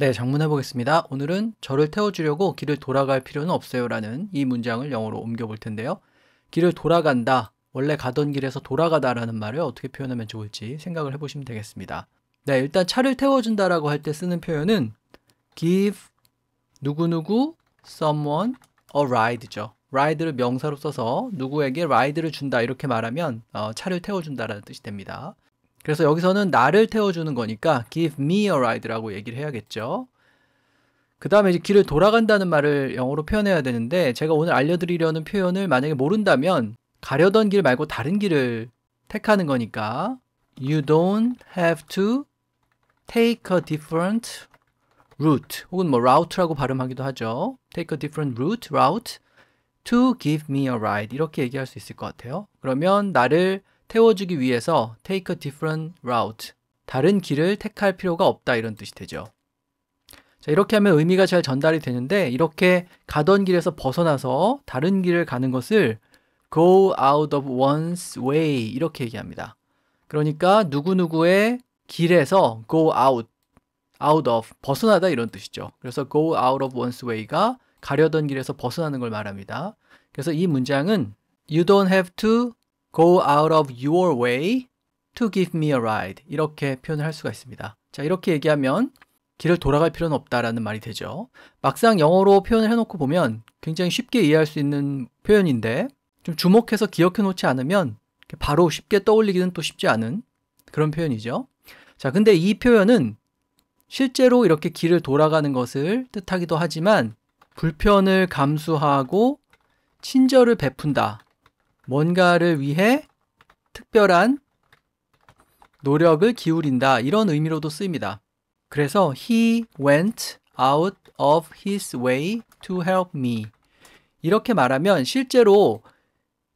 네, 장문해 보겠습니다. 오늘은 저를 태워주려고 길을 돌아갈 필요는 없어요 라는 이 문장을 영어로 옮겨볼 텐데요. 길을 돌아간다, 원래 가던 길에서 돌아가다 라는 말을 어떻게 표현하면 좋을지 생각을 해보시면 되겠습니다. 네, 일단 차를 태워준다 라고 할 때 쓰는 표현은 give 누구누구 someone a ride죠. ride를 명사로 써서 누구에게 ride를 준다 이렇게 말하면 어, 차를 태워준다라는 뜻이 됩니다. 그래서 여기서는 나를 태워주는 거니까 give me a ride라고 얘기를 해야겠죠. 그 다음에 이제 길을 돌아간다는 말을 영어로 표현해야 되는데 제가 오늘 알려드리려는 표현을 만약에 모른다면 가려던 길 말고 다른 길을 택하는 거니까 you don't have to take a different route 혹은 뭐 route라고 발음하기도 하죠. take a different route, route to give me a ride 이렇게 얘기할 수 있을 것 같아요. 그러면 나를 태워주기 위해서 take a different route. 다른 길을 택할 필요가 없다 이런 뜻이 되죠. 자, 이렇게 하면 의미가 잘 전달이 되는데 이렇게 가던 길에서 벗어나서 다른 길을 가는 것을 go out of one's way 이렇게 얘기합니다. 그러니까 누구누구의 길에서 go out, out of, 벗어나다 이런 뜻이죠. 그래서 go out of one's way가 가려던 길에서 벗어나는 걸 말합니다. 그래서 이 문장은 you don't have to go out of your way to give me a ride 이렇게 표현을 할 수가 있습니다. 자 이렇게 얘기하면 길을 돌아갈 필요는 없다라는 말이 되죠. 막상 영어로 표현을 해놓고 보면 굉장히 쉽게 이해할 수 있는 표현인데 좀 주목해서 기억해 놓지 않으면 바로 쉽게 떠올리기는 또 쉽지 않은 그런 표현이죠. 자, 근데 이 표현은 실제로 이렇게 길을 돌아가는 것을 뜻하기도 하지만 불편을 감수하고 친절을 베푼다 뭔가를 위해 특별한 노력을 기울인다. 이런 의미로도 쓰입니다. 그래서 he went out of his way to help me. 이렇게 말하면 실제로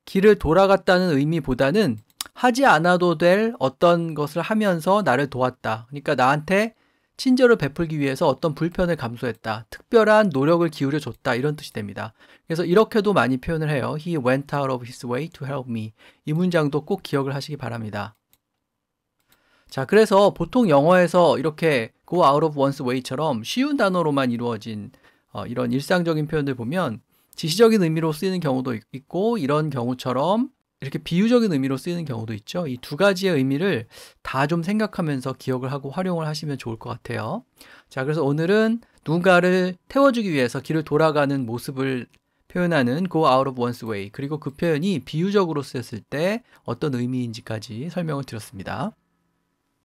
길을 돌아갔다는 의미보다는 하지 않아도 될 어떤 것을 하면서 나를 도왔다. 그러니까 나한테 친절을 베풀기 위해서 어떤 불편을 감수했다. 특별한 노력을 기울여 줬다. 이런 뜻이 됩니다. 그래서 이렇게도 많이 표현을 해요. He went out of his way to help me. 이 문장도 꼭 기억을 하시기 바랍니다. 자, 그래서 보통 영어에서 이렇게 go out of one's way처럼 쉬운 단어로만 이루어진 어, 이런 일상적인 표현들 보면 지시적인 의미로 쓰이는 경우도 있고 이런 경우처럼 이렇게 비유적인 의미로 쓰이는 경우도 있죠. 이 두 가지의 의미를 다 좀 생각하면서 기억을 하고 활용을 하시면 좋을 것 같아요. 자, 그래서 오늘은 누군가를 태워주기 위해서 길을 돌아가는 모습을 표현하는 go out of one's way 그리고 그 표현이 비유적으로 쓰였을 때 어떤 의미인지까지 설명을 드렸습니다.